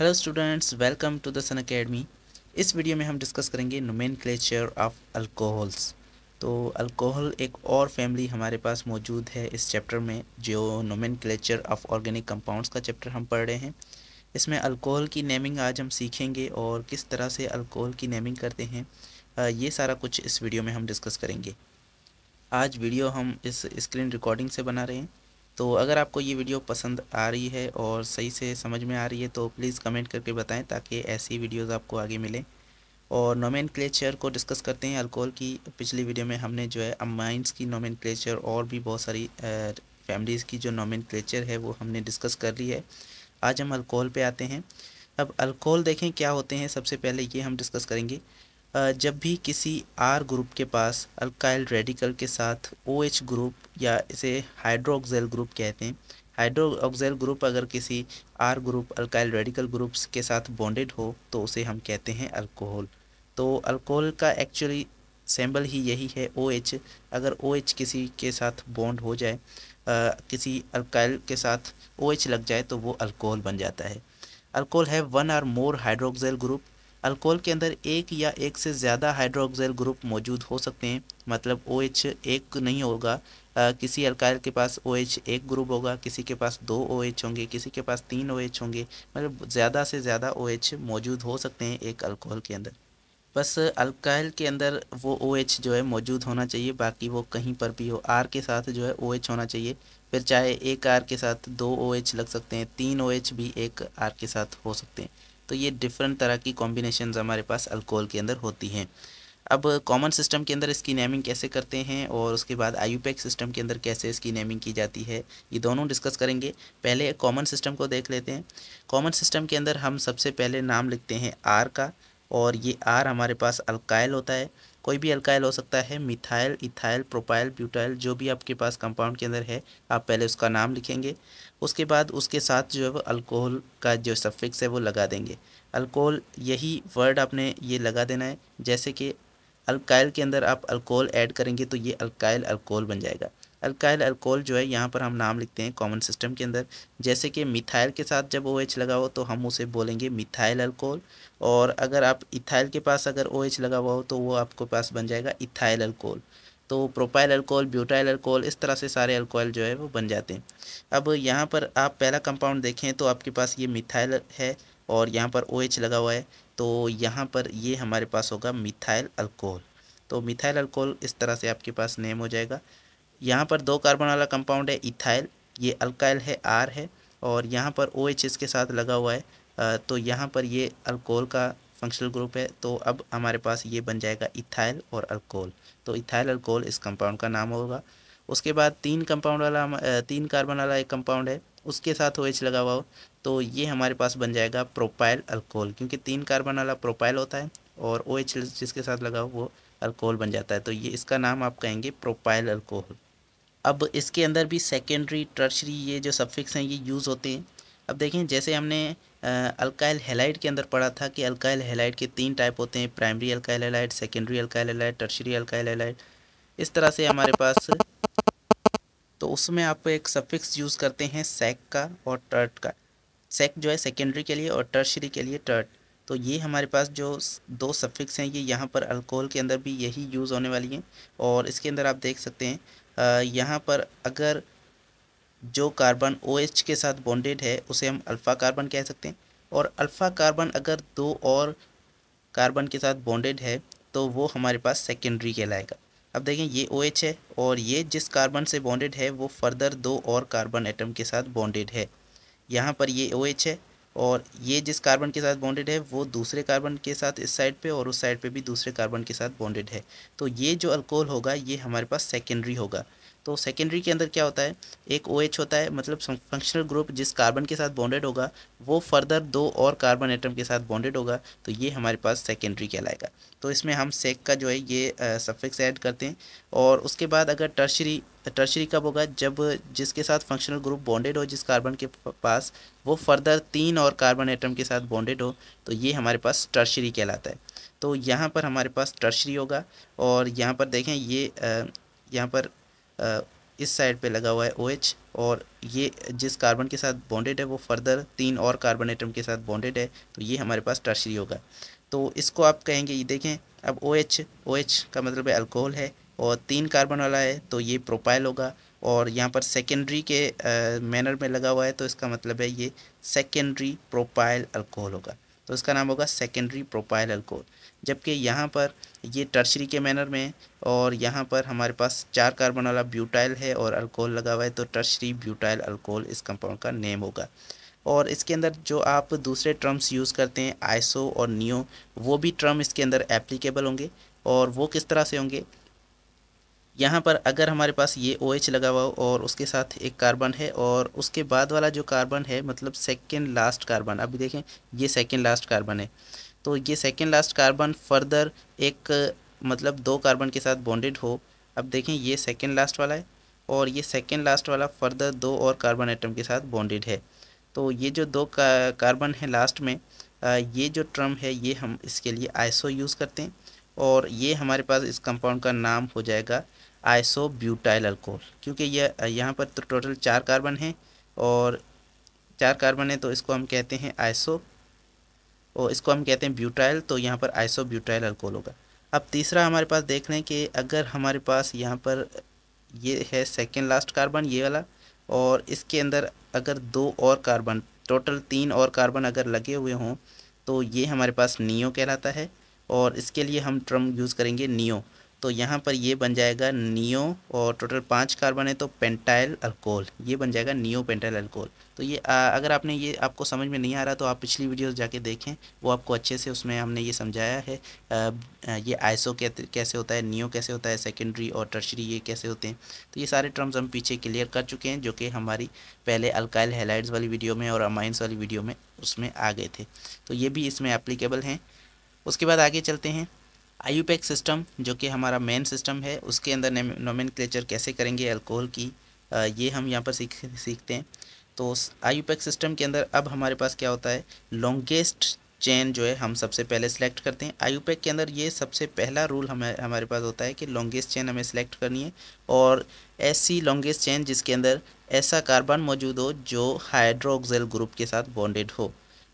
hello students welcome to the Sun academy इस video में हम डिस्कस करेंगे नोमेन ऑफ अल्कोहल्स तो अल्कोहल एक और फैमिली हमारे पास मौजूद है इस चैप्टर में जो नोमेन ऑफ ऑर्गेनिक कंपाउंड्स का चैप्टर हम पढ़ रहे हैं इसमें अल्कोहल की नेमिंग आज हम सीखेंगे और किस तरह से अल्कोहल की नेमिंग करते हैं ये सारा कुछ इस वीडियो में हम डिस्कस करेंगे आज वीडियो हम इस स्क्रीन रिकॉर्डिंग से बना रहे हैं तो अगर आपको ये वीडियो पसंद आ रही है और सही से समझ में आ रही है तो प्लीज़ कमेंट करके बताएं ताकि ऐसी वीडियोस आपको आगे मिलें और नोमेन क्लेचर को डिस्कस करते हैं अल्कोहल की पिछली वीडियो में हमने जो है अमाइंस की नोमेन क्लेचर और भी बहुत सारी फैमिलीज़ की जो नॉमिन क्लेचर है वो हमने डिस्कस कर ली है आज हम अल्कोहल पर आते हैं अब अल्कोहल देखें क्या होते हैं सबसे पहले ये हम डिस्कस करेंगे जब भी किसी आर ग्रुप के पास अल्काइल रेडिकल के साथ ओ OH ग्रुप या इसे हाइड्रोक्सेल ग्रुप कहते हैं हाइड्रोक्सेल ग्रुप अगर किसी R group alkyl radical groups के साथ बॉन्डेड हो तो उसे हम कहते हैं अल्कोहल तो अल्कोहल का एक्चुअली सैम्बल ही यही है ओ OH, अगर ओ OH किसी के साथ बॉन्ड हो जाए आ, किसी अल्काइल के साथ ओ OH लग जाए तो वो अल्कोहल बन जाता है अल्कोहल है one or more hydroxyl group alcohol के अंदर एक या एक से ज़्यादा हाइड्रोक्साइल ग्रुप मौजूद हो सकते हैं मतलब ओ OH एक नहीं होगा आ, किसी अल्काइल के पास ओ OH एक ग्रुप होगा किसी के पास दो ओ OH होंगे किसी के पास तीन ओ OH होंगे मतलब ज़्यादा से ज़्यादा ओ OH मौजूद हो सकते हैं एक अल्कोहल के अंदर बस अल्काइल के अंदर वो ओ OH जो है मौजूद होना चाहिए बाकी वो कहीं पर भी हो आर के साथ जो है ओ OH होना चाहिए फिर चाहे एक आर के साथ दो ओ OH लग सकते हैं तीन ओ OH भी एक आर के साथ हो सकते हैं तो ये डिफरेंट तरह की कॉम्बिनेशन हमारे पास अल्कोहल के अंदर होती हैं अब कॉमन सिस्टम के अंदर इसकी नेमिंग कैसे करते हैं और उसके बाद आयुपैक सिस्टम के अंदर कैसे इसकी नेमिंग की जाती है ये दोनों डिस्कस करेंगे पहले कॉमन सिस्टम को देख लेते हैं कॉमन सिस्टम के अंदर हम सबसे पहले नाम लिखते हैं आर का और ये आर हमारे पास अल्काइल होता है कोई भी अल्काइल हो सकता है मिथाइल इथाइल प्रोपाइल ब्यूटाइल जो भी आपके पास कंपाउंड के अंदर है आप पहले उसका नाम लिखेंगे उसके बाद उसके साथ जो है वो अल्कोहल का जो सफिक्स है वो लगा देंगे अल्कोहल यही वर्ड आपने ये लगा देना है जैसे कि अल्काइल के अंदर आप अल्कोहल ऐड करेंगे तो ये अल्काइल अल्कोहल बन जाएगा अल्काइल अल्कोहल जो है यहाँ पर हम नाम लिखते हैं कॉमन सिस्टम के अंदर जैसे कि मिथाइल के साथ जब ओ OH लगा हो तो हम उसे बोलेंगे मिथाइल अल्कोहल और अगर आप इथाइल के पास अगर ओ OH लगा हुआ हो तो वो आपके पास बन जाएगा इथाइल अल्कोहल तो प्रोपाइल अल्कोहल ब्यूटाइल अल्कोहल इस तरह से सारे अल्कोहल जो है वो बन जाते हैं अब यहाँ पर आप पहला कंपाउंड देखें तो आपके पास ये मिथाइल है और यहाँ पर ओ OH लगा हुआ है तो यहाँ पर ये हमारे पास होगा मिथाइल अल्कोहल तो मिथाइल अल्कोहल इस तरह से आपके पास नेम हो जाएगा यहाँ पर दो कार्बन वाला कंपाउंड है इथाइल ये अल्काइल है आर है और यहाँ पर ओ OH एच इसके साथ लगा हुआ है तो यहाँ पर ये अल्कोहल का फंक्शनल ग्रुप है तो अब हमारे पास ये बन जाएगा इथाइल और अल्कोहल तो इथाइल अल्कोहल इस कंपाउंड का नाम होगा उसके बाद तीन कंपाउंड वाला तीन कार्बन वाला एक कंपाउंड है उसके साथ ओ एच लगा हुआ हो तो ये हमारे पास बन जाएगा प्रोपाइल अल्कोहल क्योंकि तीन कार्बन वाला प्रोपाइल होता है और ओ एच जिसके साथ लगा हुआ वो अल्कोहल बन जाता है तो ये इसका नाम आप कहेंगे प्रोपाइल अल्कोहल अब इसके अंदर भी सेकेंडरी टर्शरी ये जो सबफिक्स हैं ये यूज़ होते हैं अब देखें जैसे हमने अल्काइल हेलाइट के अंदर पढ़ा था कि अल्काइल हेलाइट के तीन टाइप होते हैं primary alkyl halide secondary alkyl halide tertiary alkyl halide इस तरह से हमारे पास तो उसमें आप एक सफिक्स यूज़ करते हैं सेक का और टर्ट का सेक जो है सेकेंडरी के लिए और टर्शरी के लिए टर्ट तो ये हमारे पास जो दो सफिक्स हैं ये यहाँ पर अल्कोहल के अंदर भी यही यूज़ होने वाली हैं और इसके अंदर आप देख सकते हैं यहाँ पर अगर जो कार्बन ओ OH के साथ बॉन्डेड है उसे हम अल्फ़ा कार्बन कह सकते हैं और अल्फ़ा कार्बन अगर दो और कार्बन के साथ बॉन्डेड है तो वो हमारे पास सेकेंडरी कहलाएगा अब देखें ये ओ OH है और ये जिस कार्बन से बॉन्डेड है वो फर्दर दो और कार्बन एटम के साथ बॉन्डेड है यहाँ पर ये ओ OH है और ये जिस कार्बन के साथ बॉन्डेड है वो दूसरे कार्बन के साथ इस साइड पे और उस साइड पे भी दूसरे कार्बन के साथ बॉन्डेड है तो ये जो अल्कोहल होगा ये हमारे पास सेकेंडरी होगा तो सेकेंडरी के अंदर क्या होता है एक ओ OH होता है मतलब फंक्शनल ग्रुप जिस कार्बन के साथ बॉन्डेड होगा वो फर्दर दो और कार्बन एटम के साथ बॉन्डेड होगा तो ये हमारे पास सेकेंडरी कहलाएगा तो इसमें हम सेक का जो है ये सफिक्स ऐड करते हैं और उसके बाद अगर टर्शरी टर्शरी कब होगा जब जिसके साथ फंक्शनल ग्रुप बॉन्डेड हो जिस कार्बन के पास वो फर्दर तीन और कार्बन एटम के साथ बॉन्डेड हो तो ये हमारे पास टर्शरी कहलाता है तो यहाँ पर हमारे पास टर्शरी होगा और यहाँ पर देखें ये यहाँ पर इस साइड पे लगा हुआ है ओ OH और ये जिस कार्बन के साथ बॉन्डेड है वो फर्दर तीन और कार्बन एटम के साथ बॉन्डेड है तो ये हमारे पास टर्शरी होगा तो इसको आप कहेंगे ये देखें अब ओ एच ओ एच का मतलब है अल्कोहल है और तीन कार्बन वाला है तो ये प्रोपाइल होगा और यहाँ पर सेकेंडरी के मैनर में लगा हुआ है तो इसका मतलब है ये सेकेंडरी प्रोपाइल अल्कोहल होगा तो इसका नाम होगा सेकेंडरी प्रोपाइल अल्कोहल जबकि यहाँ पर ये टर्शरी के मैनर में है और यहाँ पर हमारे पास चार कार्बन वाला ब्यूटाइल है और अल्कोहल लगा हुआ है तो टर्शरी ब्यूटाइल अल्कोहल इस कंपाउंड का नेम होगा और इसके अंदर जो आप दूसरे टर्म्स यूज़ करते हैं आइसो और नियो वो भी टर्म इसके अंदर एप्लीकेबल होंगे और वो किस तरह से होंगे यहाँ पर अगर हमारे पास ये ओ OH लगा हुआ हो और उसके साथ एक कार्बन है और उसके बाद वाला जो कार्बन है मतलब सेकेंड लास्ट कार्बन अभी देखें ये सेकेंड लास्ट कार्बन है तो ये सेकेंड लास्ट कार्बन फर्दर एक मतलब दो कार्बन के साथ बॉन्डेड हो अब देखें ये सेकेंड लास्ट वाला है और ये सेकेंड लास्ट वाला फर्दर दो और कार्बन आइटम के साथ बॉन्डेड है तो ये जो दो कार्बन है लास्ट में ये जो ट्रम है ये हम इसके लिए आइसो यूज़ करते हैं और ये हमारे पास इस कंपाउंड का नाम हो जाएगा आइसो ब्यूटाइल अल्कोहल क्योंकि यह यहाँ पर तो टोटल चार कार्बन है और चार कार्बन है तो इसको हम कहते हैं आइसो और इसको हम कहते हैं ब्यूटाइल तो यहाँ पर आइसो ब्यूटाइल अल्कोहल होगा अब तीसरा हमारे पास देख लें कि अगर हमारे पास यहाँ पर ये है सेकेंड लास्ट कार्बन ये वाला और इसके अंदर अगर दो और कार्बन टोटल तीन और कार्बन अगर लगे हुए हों तो ये हमारे पास नियो कहलाता है और इसके लिए हम ट्रम यूज़ करेंगे नियो तो यहाँ पर ये बन जाएगा नियो और टोटल पाँच कार्बन है तो पेंटाइल अल्कोहल ये बन जाएगा नियो पेंटाइल अल्कोहल तो ये आ, अगर आपने ये आपको समझ में नहीं आ रहा तो आप पिछली वीडियोस जाके देखें वो आपको अच्छे से उसमें हमने ये समझाया है आ, ये आइसो कैसे होता है नियो कैसे होता है सेकेंडरी और टर्शरी ये कैसे होते हैं तो ये सारे टर्म्स हम पीछे क्लियर कर चुके हैं जो कि हमारी पहले अल्काइल हेलाइट्स वाली वीडियो में और अमाइंस वाली वीडियो में उसमें आ गए थे तो ये भी इसमें एप्लीकेबल हैं उसके बाद आगे चलते हैं आई सिस्टम जो कि हमारा मेन सिस्टम है उसके अंदर नोमेन कैसे करेंगे अल्कोहल की आ, ये हम यहाँ पर सीख सीखते हैं तो आई सिस्टम के अंदर अब हमारे पास क्या होता है लॉन्गेस्ट चेन जो है हम सबसे पहले सेलेक्ट करते हैं आई के अंदर ये सबसे पहला रूल हमें हमारे पास होता है कि लॉन्गेस्ट चेन हमें सेलेक्ट करनी है और ऐसी लॉन्गेस्ट चेन जिसके अंदर ऐसा कार्बन मौजूद हो जो हाइड्रोक्सिल ग्रुप के साथ बॉन्डेड हो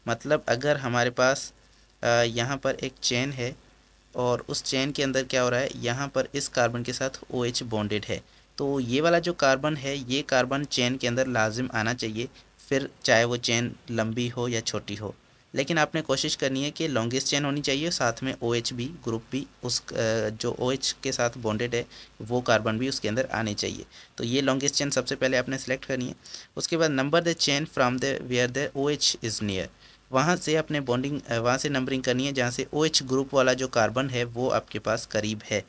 मतलब अगर हमारे पास यहाँ पर एक चेन है और उस चैन के अंदर क्या हो रहा है यहाँ पर इस कार्बन के साथ ओ OH बॉन्डेड है तो ये वाला जो कार्बन है ये कार्बन चेन के अंदर लाजिम आना चाहिए फिर चाहे वो चैन लंबी हो या छोटी हो लेकिन आपने कोशिश करनी है कि लॉन्गेस्ट चैन होनी चाहिए साथ में ओ OH भी ग्रुप भी उस जो ओ OH के साथ बॉन्डेड है वो कार्बन भी उसके अंदर आने चाहिए तो ये लॉन्गेस्ट चैन सबसे पहले आपने सेलेक्ट करनी है उसके बाद number the chain from the where the O H is near वहाँ से अपने बॉन्डिंग वहाँ से नंबरिंग करनी है जहाँ से ओ OH ग्रुप वाला जो कार्बन है वो आपके पास करीब है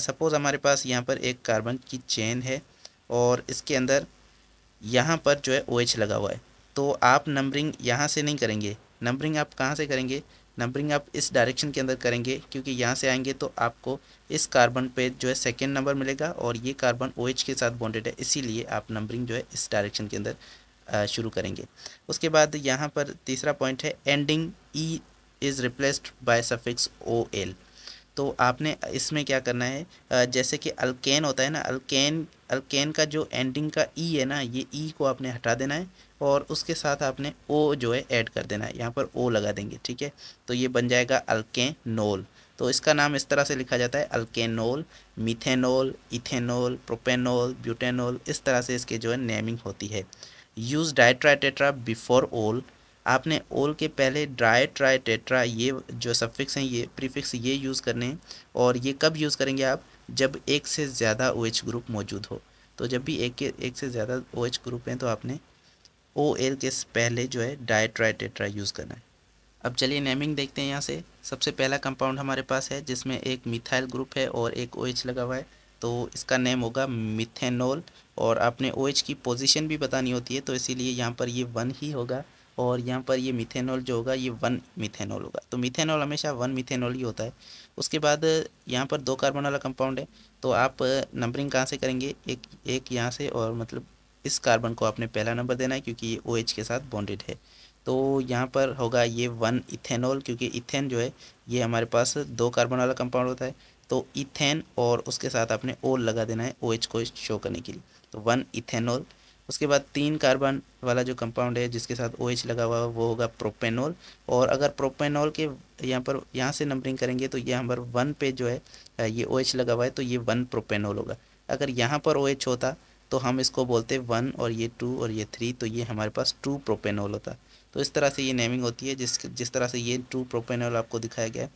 सपोज़ हमारे पास यहाँ पर एक कार्बन की चेन है और इसके अंदर यहाँ पर जो है ओ OH लगा हुआ है तो आप नंबरिंग यहाँ से नहीं करेंगे नंबरिंग आप कहाँ से करेंगे नंबरिंग आप इस डायरेक्शन के अंदर करेंगे क्योंकि यहाँ से आएंगे तो आपको इस कार्बन पे जो है सेकेंड नंबर मिलेगा और ये कार्बन ओ OH के साथ बॉन्डेड है इसीलिए आप नंबरिंग जो है इस डायरेक्शन के अंदर शुरू करेंगे उसके बाद यहाँ पर तीसरा पॉइंट है ending E is replaced by suffix O L तो आपने इसमें क्या करना है जैसे कि अल्केन होता है ना अल्केन अल्केन का जो एंडिंग का ई e है ना ये ई e को आपने हटा देना है और उसके साथ आपने ओ जो है ऐड कर देना है यहाँ पर ओ लगा देंगे ठीक है तो ये बन जाएगा अल्केनोल तो इसका नाम इस तरह से लिखा जाता है alkanol methanol ethanol propanol butanol इस तरह से इसके जो है नेमिंग होती है use di tri tetra before ol आपने ओल के पहले ड्राई ट्राई टेट्रा ये जो सफिक्स हैं ये प्रीफिक्स ये यूज़ करने हैं और ये कब यूज़ करेंगे आप जब एक से ज़्यादा ओ OH ग्रुप मौजूद हो तो जब भी एक के एक से ज़्यादा ओ OH ग्रुप हैं तो आपने ओ एल के पहले जो है डाई ट्राई टेट्रा यूज़ करना है अब चलिए नेमिंग देखते हैं यहाँ से सबसे पहला कंपाउंड हमारे पास है जिसमें एक मिथाइल ग्रुप है और एक ओ OH लगा हुआ है तो इसका नेम होगा मिथेनॉल और आपने ओ OH की पोजीशन भी बतानी होती है तो इसीलिए यहाँ पर ये वन ही होगा और यहाँ पर ये मिथेनॉल जो होगा ये वन मिथेनॉल होगा तो मिथेनॉल हमेशा वन मिथेनॉल ही होता है उसके बाद यहाँ पर दो कार्बन वाला कंपाउंड है तो आप नंबरिंग कहाँ से करेंगे एक एक यहाँ से और मतलब इस कार्बन को आपने पहला नंबर देना है क्योंकि ये ओ OH के साथ बॉन्डेड है तो यहाँ पर होगा ये वन इथेनॉल क्योंकि इथेन जो है ये हमारे पास दो कार्बन वाला कंपाउंड होता है तो इथेन और उसके साथ आपने ओल लगा देना है ओ OH को शो करने के लिए तो वन इथेनॉल उसके बाद तीन कार्बन वाला जो कंपाउंड है जिसके साथ ओ OH लगा हुआ वो होगा प्रोपेनॉल और अगर प्रोपेनॉल के यहाँ पर यहाँ से नंबरिंग करेंगे तो ये हमारे वन पे जो है ये ओ OH लगा हुआ है तो ये वन प्रोपेनॉल होगा अगर यहाँ पर ओ OH होता तो हम इसको बोलते वन और ये टू और ये थ्री तो ये हमारे पास टू प्रोपेनॉल होता तो इस तरह से ये नेमिंग होती है जिस जिस तरह से ये टू प्रोपेनल आपको दिखाया गया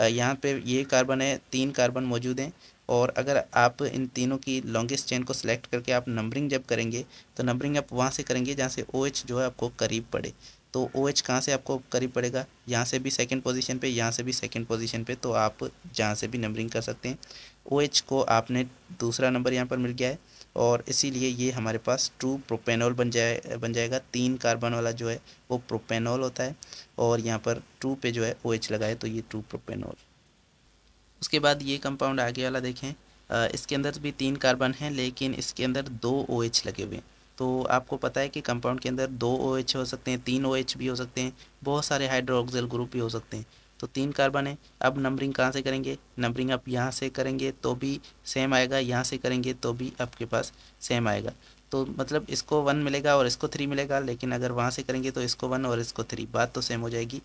है यहाँ पे ये कार्बन है तीन कार्बन मौजूद हैं और अगर आप इन तीनों की लॉन्गेस्ट चेन को सिलेक्ट करके आप नंबरिंग जब करेंगे तो नंबरिंग आप वहाँ से करेंगे जहाँ से ओ OH जो है आपको करीब पड़े तो ओ OH कहाँ से आपको करीब पड़ेगा यहाँ से भी सेकेंड पोजिशन पर यहाँ से भी सेकेंड पोजिशन पर तो आप जहाँ से भी नंबरिंग कर सकते हैं ओ OH को आपने दूसरा नंबर यहाँ पर मिल गया है और इसीलिए ये हमारे पास ट्रू प्रोपेनॉल बन जाए बन जाएगा तीन कार्बन वाला जो है वो प्रोपेनॉल होता है और यहाँ पर ट्रू पे जो है ओ OH लगाए तो ये ट्रू प्रोपेनॉल उसके बाद ये कंपाउंड आगे वाला देखें इसके अंदर भी तीन कार्बन हैं लेकिन इसके अंदर दो ओ OH लगे हुए हैं तो आपको पता है कि कंपाउंड के अंदर दो ओ OH हो सकते हैं तीन ओ OH भी हो सकते हैं बहुत सारे हाइड्रोक्सिल ग्रुप भी हो सकते हैं तो तीन कार्बन है अब नंबरिंग कहाँ से करेंगे नंबरिंग आप यहाँ से करेंगे तो भी सेम आएगा यहाँ से करेंगे तो भी आपके पास सेम आएगा तो मतलब इसको वन मिलेगा और इसको थ्री मिलेगा लेकिन अगर वहाँ से करेंगे तो इसको वन और इसको थ्री बात तो सेम हो जाएगी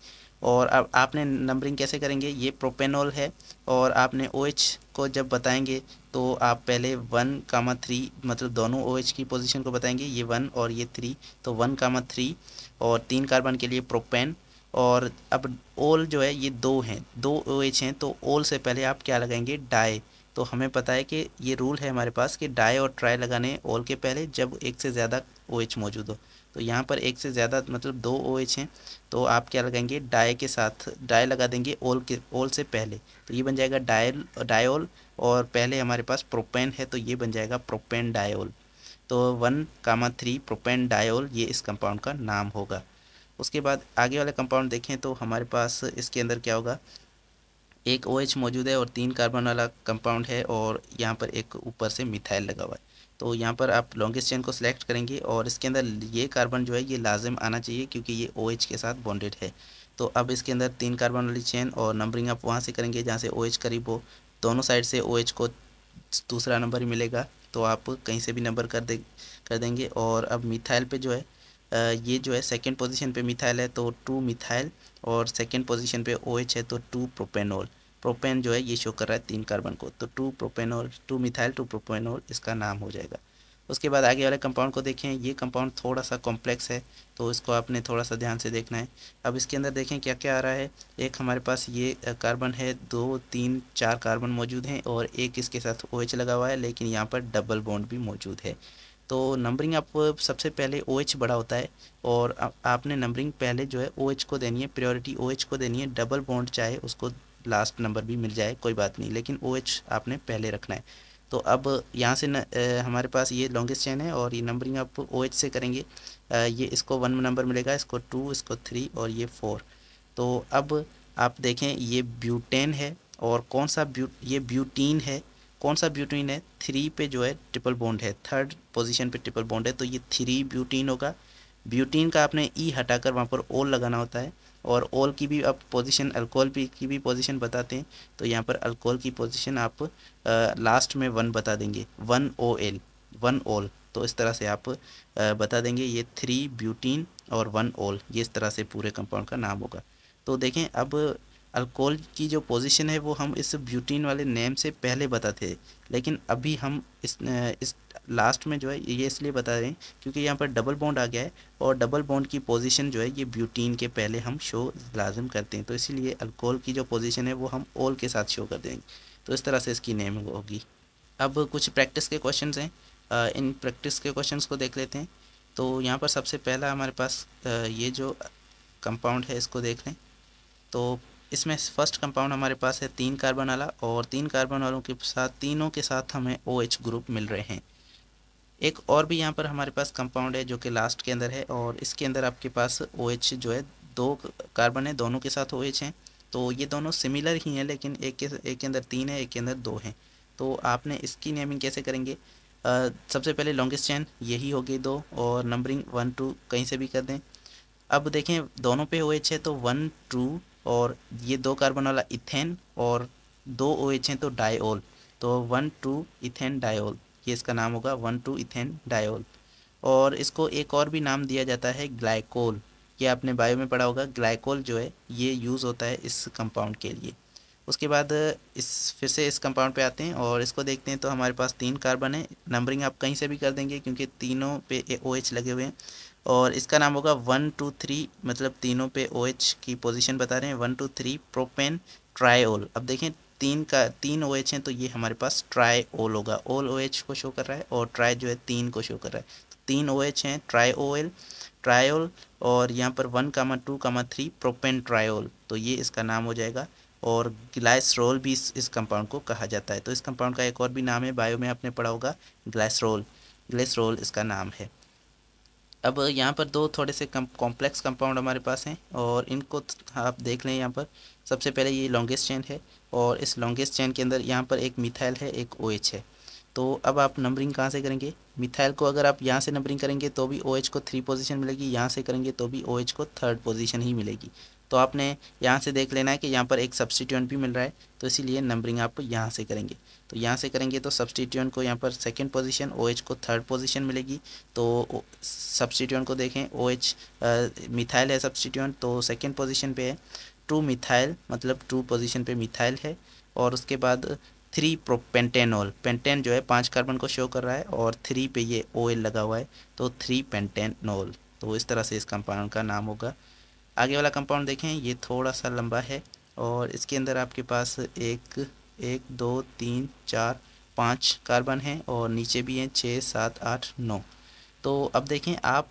और अब आपने नंबरिंग कैसे करेंगे ये प्रोपेनॉल है और आपने ओ OH को जब बताएंगे तो आप पहले वन कामा थ्री मतलब दोनों ओ OH की पोजीशन को बताएंगे ये वन और ये थ्री तो वन कामा थ्री और तीन कार्बन के लिए प्रोपेन और अब ओल जो है ये दो हैं दो ओ एच हैं तो ओल से पहले आप क्या लगाएंगे डाई तो हमें पता है कि ये रूल है हमारे पास कि डाई और ट्राई लगाने ओल के पहले जब एक से ज़्यादा ओ एच मौजूद हो तो यहाँ पर एक से ज़्यादा मतलब दो ओ एच हैं तो आप क्या लगाएंगे डाई के साथ डाई लगा देंगे ओल के ओल से पहले तो ये बन जाएगा डायल डायोल और पहले हमारे पास प्रोपेन है तो ये बन जाएगा प्रोपेन डायोल तो one comma three propane diol ये इस कंपाउंड का नाम होगा उसके बाद आगे वाला कंपाउंड देखें तो हमारे पास इसके अंदर क्या होगा एक ओ OH मौजूद है और तीन कार्बन वाला कंपाउंड है और यहाँ पर एक ऊपर से मिथाइल लगा हुआ है तो यहाँ पर आप लॉन्गेस्ट चेन को सिलेक्ट करेंगे और इसके अंदर ये कार्बन जो है ये लाजिम आना चाहिए क्योंकि ये ओ OH के साथ बॉन्डेड है तो अब इसके अंदर तीन कार्बन वाली चेन और नंबरिंग आप वहाँ से करेंगे जहाँ से ओ OH करीब हो दोनों साइड से ओ OH को दूसरा नंबर ही मिलेगा तो आप कहीं से भी नंबर कर दे कर देंगे और अब मिथाइल पे जो है ये जो है सेकेंड पोजिशन पर मिथाइल है तो टू मिथाइल और सेकेंड पोजिशन पर ओ है तो टू प्रोपेनोल प्रोपेन जो है ये शो कर रहा है तीन कार्बन को तो two propanol two methyl two propanol इसका नाम हो जाएगा उसके बाद आगे वाले कंपाउंड को देखें ये कंपाउंड थोड़ा सा कॉम्प्लेक्स है तो इसको आपने थोड़ा सा ध्यान से देखना है अब इसके अंदर देखें क्या क्या आ रहा है एक हमारे पास ये कार्बन है दो तीन चार कार्बन मौजूद हैं और एक इसके साथ ओ OH लगा हुआ है लेकिन यहाँ पर डबल बॉन्ड भी मौजूद है तो नंबरिंग आप सबसे पहले ओ OH बड़ा होता है और आपने नंबरिंग पहले जो है ओ OH को देनी है प्रायोरिटी ओ OH को देनी है डबल बॉन्ड चाहे उसको लास्ट नंबर भी मिल जाए कोई बात नहीं लेकिन ओ OH आपने पहले रखना है तो अब यहाँ से न, ए, हमारे पास ये लॉन्गेस्ट चैन है और ये नंबरिंग आप ओ OH से करेंगे ए, ये इसको वन नंबर मिलेगा इसको टू इसको थ्री और ये फोर तो अब आप देखें ये ब्यूटेन है और कौन सा ब्यू ये ब्यूटीन है कौन सा ब्यूटीन है थ्री पे जो है ट्रिपल बॉन्ड है थर्ड पोजीशन पे ट्रिपल बॉन्ड है तो ये थ्री ब्यूटीन होगा ब्यूटीन का आपने ई e हटाकर वहाँ पर ओल लगाना होता है और ओल की भी आप पोजीशन अल्कोहल भी की भी पोजीशन बताते हैं तो यहाँ पर अल्कोहल की पोजीशन आप आ, लास्ट में वन बता देंगे one O L one ol तो इस तरह से आप आ, बता देंगे ये थ्री ब्यूटीन और वन ओल ये इस तरह से पूरे कंपाउंड का नाम होगा तो देखें अब अल्कोहल की जो पोजीशन है वो हम इस ब्यूटीन वाले नेम से पहले बताते थे लेकिन अभी हम इस इस लास्ट में जो है ये इसलिए बता रहे हैं क्योंकि यहाँ पर डबल बॉन्ड आ गया है और डबल बॉन्ड की पोजीशन जो है ये ब्यूटीन के पहले हम शो लाजम करते हैं तो इसीलिए अल्कोहल की जो पोजिशन है वो हम ओल के साथ शो कर देंगे तो इस तरह से इसकी नेम होगी अब कुछ प्रैक्टिस के क्वेश्चन हैं इन प्रैक्टिस के क्वेश्चन को देख लेते हैं तो यहाँ पर सबसे पहला हमारे पास ये जो कंपाउंड है इसको देख लें तो इसमें फर्स्ट कंपाउंड हमारे पास है तीन कार्बन वाला और तीन कार्बन वालों के साथ तीनों के साथ हमें ओ OH ग्रुप मिल रहे हैं एक और भी यहाँ पर हमारे पास कंपाउंड है जो कि लास्ट के अंदर है और इसके अंदर आपके पास ओ OH जो है दो कार्बन है दोनों के साथ ओ OH हैं तो ये दोनों सिमिलर ही हैं लेकिन एक के एक के अंदर तीन है एक के अंदर दो हैं तो आपने इसकी नेमिंग कैसे करेंगे आ, सबसे पहले लॉन्गेस्ट चैन यही होगी दो और नंबरिंग वन टू कहीं से भी कर दें अब देखें दोनों पे ओ OH है तो वन टू और ये दो कार्बन वाला इथेन और दो ओ एच हैं तो डायोल तो वन टू इथेन डायोल ये इसका नाम होगा वन टू इथेन डायोल और इसको एक और भी नाम दिया जाता है ग्लाइकोल ये आपने बायो में पढ़ा होगा ग्लाइकोल जो है ये यूज़ होता है इस कंपाउंड के लिए उसके बाद इस फिर से इस कंपाउंड पे आते हैं और इसको देखते हैं तो हमारे पास तीन कार्बन है नंबरिंग आप कहीं से भी कर देंगे क्योंकि तीनों पे ओ OH लगे हुए हैं और इसका नाम होगा वन टू थ्री मतलब तीनों पे ओ OH की पोजीशन बता रहे हैं one two three propane triol अब देखें तीन का तीन ओ OH हैं तो ये हमारे पास ट्राईओल होगा ओल ओ OH को शो कर रहा है और ट्राई जो है तीन को शो कर रहा है तो तीन ओ OH हैं ट्राईओल ट्राईओल और यहाँ पर one comma two comma three propane triol तो ये इसका नाम हो जाएगा और ग्लाइसरोल भी इस, इस कंपाउंड को कहा जाता है तो इस कंपाउंड का एक और भी नाम है बायो में आपने पढ़ा होगा ग्लाइसरोल ग्लाइसरोल इसका नाम है अब यहाँ पर दो थोड़े से कॉम्प्लेक्स कंपाउंड हमारे पास हैं और इनको आप देख लें यहाँ पर सबसे पहले ये लॉन्गेस्ट चेन है और इस लॉन्गेस्ट चेन के अंदर यहाँ पर एक मिथाइल है एक ओ OH है तो अब आप नंबरिंग कहाँ से करेंगे मिथाइल को अगर आप यहाँ से नंबरिंग करेंगे तो भी ओ OH को थ्री पोजिशन मिलेगी यहाँ से करेंगे तो भी ओ OH को थर्ड पोजिशन ही मिलेगी तो आपने यहाँ से देख लेना है कि यहाँ पर एक सब्सिट्यून भी मिल रहा है तो इसीलिए नंबरिंग आप यहाँ से करेंगे तो यहाँ से करेंगे तो सब्सटीट्यून को यहाँ पर सेकेंड पोजिशन ओ को थर्ड पोजिशन मिलेगी तो सब्सिट्यून को देखें ओ एच मिथाइल है सब्सटीट्यून तो सेकेंड पोजिशन पर है टू मिथाइल मतलब टू पोजिशन पर मिथाइल है और उसके बाद थ्री प्रो पेंटेनॉल पेंटेन जो है पांच कार्बन को शो कर रहा है और थ्री पे ये ओ एल लगा हुआ है तो थ्री पेंटेनॉल तो इस तरह से इस कंपाउंड का नाम होगा आगे वाला कंपाउंड देखें ये थोड़ा सा लंबा है और इसके अंदर आपके पास एक एक दो तीन चार पाँच कार्बन हैं और नीचे भी हैं छः सात आठ नौ तो अब देखें आप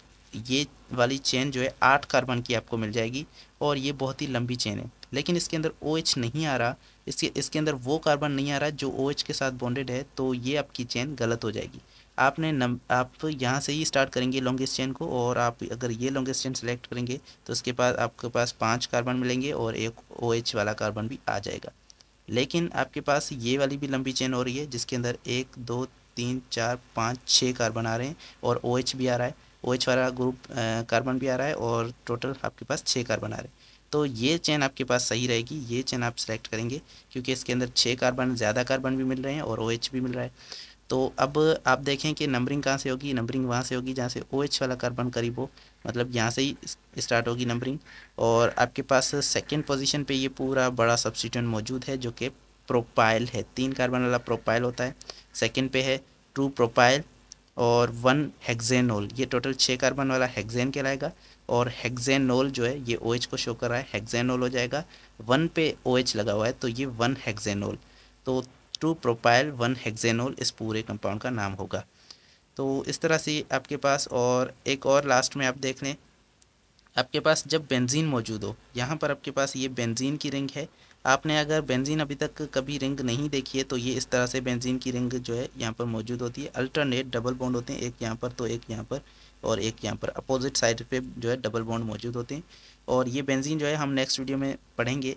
ये वाली चेन जो है आठ कार्बन की आपको मिल जाएगी और ये बहुत ही लंबी चेन है लेकिन इसके अंदर ओ OH नहीं आ रहा इसके इसके अंदर वो कार्बन नहीं आ रहा जो ओ OH के साथ बॉन्डेड है तो ये आपकी चेन गलत हो जाएगी आपने नम आप यहाँ से ही स्टार्ट करेंगे लॉन्गेस्ट चेन को और आप अगर ये लॉन्गेस्ट चेन सेलेक्ट करेंगे तो उसके बाद आपके पास पांच कार्बन मिलेंगे और एक ओ OH वाला कार्बन भी आ जाएगा लेकिन आपके पास ये वाली भी लंबी चेन हो रही है जिसके अंदर एक दो तीन चार पाँच छः कार्बन आ रहे हैं और ओ OH भी आ रहा है ओ OH वाला ग्रुप कार्बन भी आ रहा है और टोटल आपके पास छः कार्बन आ रहे हैं तो ये चेन आपके पास सही रहेगी ये चेन आप सेलेक्ट करेंगे क्योंकि इसके अंदर छः कार्बन ज़्यादा कार्बन भी मिल रहे हैं और ओ OH भी मिल रहा है तो अब आप देखें कि नंबरिंग कहाँ से होगी नंबरिंग वहाँ से होगी जहाँ से ओ OH वाला कार्बन करीब हो मतलब यहाँ से ही स्टार्ट होगी नंबरिंग और आपके पास सेकेंड पोजिशन पर ये पूरा बड़ा सब्सिट्यूंट मौजूद है जो कि प्रोपाइल है तीन कार्बन वाला प्रोपाइल होता है सेकेंड पे है टू प्रोपाइल और वन हेक्जेनोल ये टोटल छः कार्बन वाला हेक्जेन कहलाएगा और हेक्जेनोल जो है ये ओ OH को शो कर रहा है हेक्जेनोल हो जाएगा वन पे ओ OH लगा हुआ है तो ये वन हेक्जेनोल तो टू प्रोपाइल वन हेक्जेनोल इस पूरे कंपाउंड का नाम होगा तो इस तरह से आपके पास और एक और लास्ट में आप देख लें आपके पास जब बेंजीन मौजूद हो यहाँ पर आपके पास ये बेंजीन की रिंग है आपने अगर बेंजीन अभी तक कभी रिंग नहीं देखी है तो ये इस तरह से बेंजीन की रिंग जो है यहाँ पर मौजूद होती है अल्टरनेट डबल बॉन्ड होते हैं एक यहाँ पर तो एक यहाँ पर और एक यहाँ पर अपोजिट साइड पे जो है डबल बॉन्ड मौजूद होते हैं और ये बेंजीन जो है हम नेक्स्ट वीडियो में पढ़ेंगे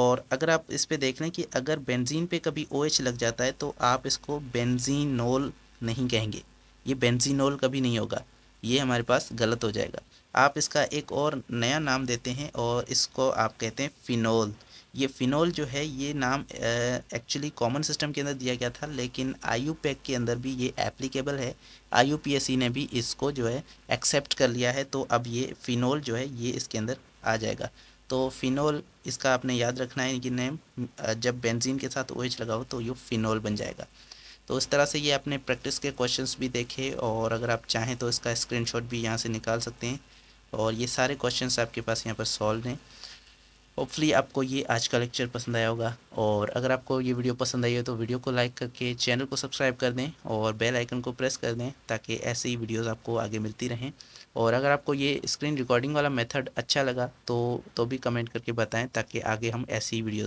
और अगर आप इस पर देख लें कि अगर बेंजीन पे कभी ओ OH लग जाता है तो आप इसको बेंजीनोल नहीं कहेंगे ये बेंजीनोल कभी नहीं होगा ये हमारे पास गलत हो जाएगा आप इसका एक और नया नाम देते हैं और इसको आप कहते हैं फिनोल ये फिनोल जो है ये नाम एक्चुअली कॉमन सिस्टम के अंदर दिया गया था लेकिन आई पैक e के अंदर भी ये एप्लीकेबल है आई e ने भी इसको जो है एक्सेप्ट कर लिया है तो अब ये फिनोल जो है ये इसके अंदर आ जाएगा तो फिनोल इसका आपने याद रखना है कि नेम जब बेंजीन के साथ ओएच लगाओ तो ये फिनोल बन जाएगा तो इस तरह से ये आपने प्रैक्टिस के क्वेश्चंस भी देखे और अगर आप चाहें तो इसका स्क्रीनशॉट भी यहाँ से निकाल सकते हैं और ये सारे क्वेश्चन आपके पास यहाँ पर सॉल्व हैं होपफुली आपको ये आज का लेक्चर पसंद आया होगा और अगर आपको ये वीडियो पसंद आई हो तो वीडियो को लाइक करके चैनल को सब्सक्राइब कर दें और बेल आइकन को प्रेस कर दें ताकि ऐसी वीडियोज़ आपको आगे मिलती रहें और अगर आपको ये स्क्रीन रिकॉर्डिंग वाला मेथड अच्छा लगा तो तो भी कमेंट करके बताएं ताकि आगे हम ऐसी वीडियोस